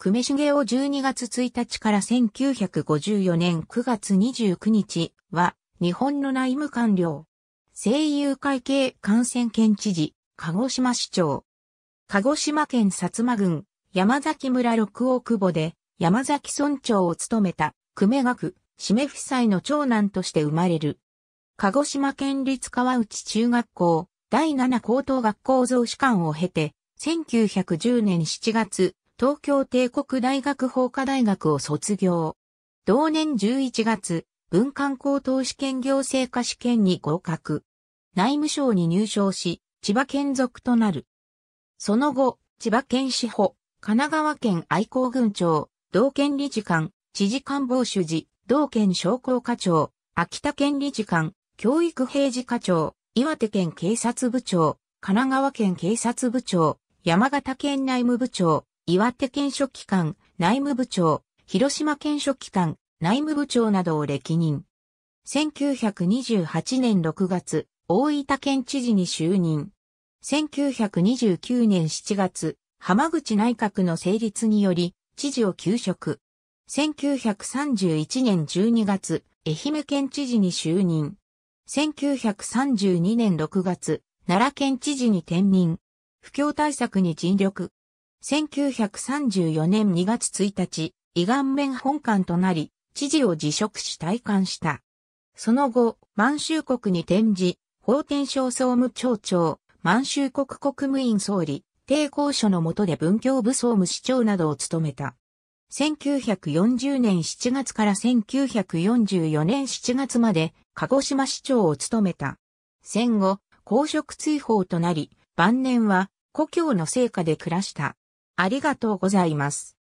久米重を12月1日から1954年9月29日は、日本の内務官僚。声優会計感染県知事、鹿児島市長。鹿児島県薩摩郡、山崎村六王久保で、山崎村長を務めた、久米学、締夫妻の長男として生まれる。鹿児島県立川内中学校、第7高等学校増士館を経て、1910年7月、東京帝国大学法科大学を卒業。同年11月、文官高等試験行政科試験に合格。内務省に入省し、千葉県属となる。その後、千葉県司法、神奈川県愛好郡庁、道県理事官、知事官房主事、道県商工課長、秋田県理事官、教育平時課長、岩手県警察部長、神奈川県警察部長、山形県内務部長、岩手県書記官、内務部長、広島県書記官、内務部長などを歴任。1928年6月、大分県知事に就任。1929年7月、浜口内閣の成立により、知事を休職。1931年12月、愛媛県知事に就任。1932年6月、奈良県知事に転任。不況対策に尽力。1934年2月1日、胃顔面本館となり、知事を辞職し退官した。その後、満州国に転じ、法天省総務庁長、満州国国務院総理、抵抗所の下で文教部総務市長などを務めた。1940年7月から1944年7月まで鹿児島市長を務めた。戦後、公職追放となり、晩年は故郷の成果で暮らした。ありがとうございます。